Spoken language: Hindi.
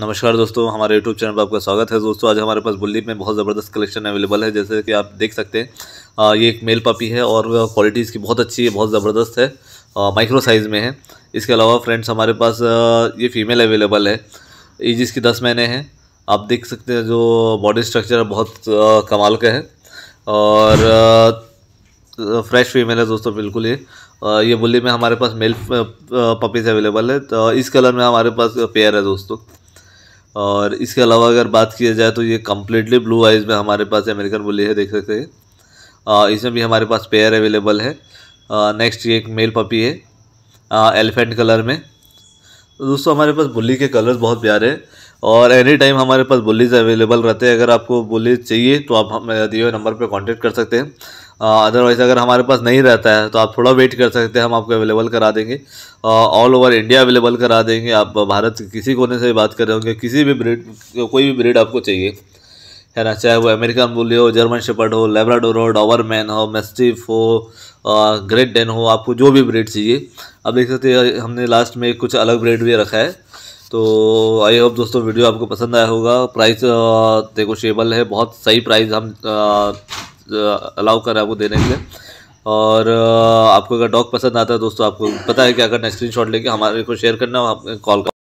नमस्कार दोस्तों हमारे यूट्यूब चैनल पर आपका स्वागत है दोस्तों आज हमारे पास बुल्ली में बहुत ज़बरदस्त कलेक्शन अवेलेबल है जैसे कि आप देख सकते हैं ये एक मेल पपी है और क्वालिटी इसकी बहुत अच्छी है बहुत ज़बरदस्त है माइक्रो साइज़ में है इसके अलावा फ्रेंड्स हमारे पास ये फ़ीमेल अवेलेबल है ये जिसकी दस महीने हैं आप देख सकते हैं जो बॉडी स्ट्रक्चर बहुत कमाल का है और फ्रेश फीमेल है दोस्तों बिल्कुल ये ये बुल्ली में हमारे पास मेल पपीज़ अवेलेबल है तो इस कलर में हमारे पास पेयर है दोस्तों और इसके अलावा अगर बात किया जाए तो ये कम्प्लीटली ब्लू आइज़ में हमारे पास अमेरिकन बुली है देख सकते हैं इसमें भी हमारे पास पेयर अवेलेबल है नेक्स्ट ये एक मेल पपी है एलिफेंट कलर में तो दोस्तों हमारे पास बुली के कलर्स बहुत प्यारे हैं और एनी टाइम हमारे पास बुलीज अवेलेबल रहते हैं अगर आपको बुलीज चाहिए तो आप हम दिए हुए नंबर पर कॉन्टेक्ट कर सकते हैं अदरवाइज़ uh, अगर हमारे पास नहीं रहता है तो आप थोड़ा वेट कर सकते हैं हम आपको अवेलेबल करा देंगे ऑल ओवर इंडिया अवेलेबल करा देंगे आप uh, भारत के किसी कोने से बात कर रहे होंगे किसी भी ब्रीड कोई भी ब्रीड आपको चाहिए है ना चाहे वो अमेरिकन बुली हो जर्मन शपर्ड हो लेब्राडोर हो डॉवरमैन हो मेस्टिफ हो ग्रेट uh, डेन हो आपको जो भी ब्रीड चाहिए आप देख सकते हैं हमने लास्ट में कुछ अलग ब्रीड भी रखा है तो आई होप दोस्तों वीडियो आपको पसंद आया होगा प्राइस शेबल है बहुत सही प्राइस हम अलाउ करा वो देने के लिए और आपको अगर डॉग पसंद आता है दोस्तों आपको पता है कि अगर नेक्स्ट स्क्रीन शॉट लेके हमारे को शेयर करना कॉल